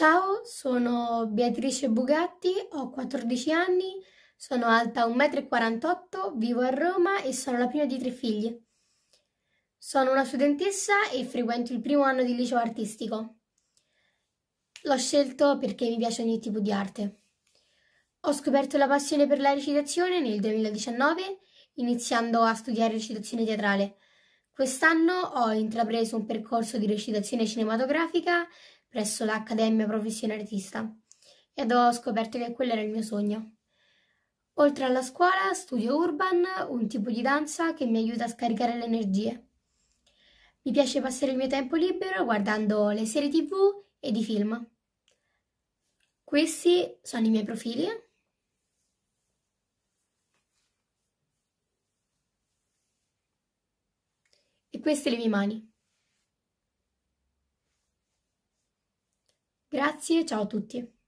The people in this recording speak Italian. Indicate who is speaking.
Speaker 1: Ciao, sono Beatrice Bugatti, ho 14 anni, sono alta 1,48 m, vivo a Roma e sono la prima di tre figli. Sono una studentessa e frequento il primo anno di liceo artistico. L'ho scelto perché mi piace ogni tipo di arte. Ho scoperto la passione per la recitazione nel 2019, iniziando a studiare recitazione teatrale. Quest'anno ho intrapreso un percorso di recitazione cinematografica presso l'Accademia Professione Artista ed ho scoperto che quello era il mio sogno. Oltre alla scuola studio urban, un tipo di danza che mi aiuta a scaricare le energie. Mi piace passare il mio tempo libero guardando le serie tv e i film. Questi sono i miei profili. E queste le mie mani. Grazie, ciao a tutti.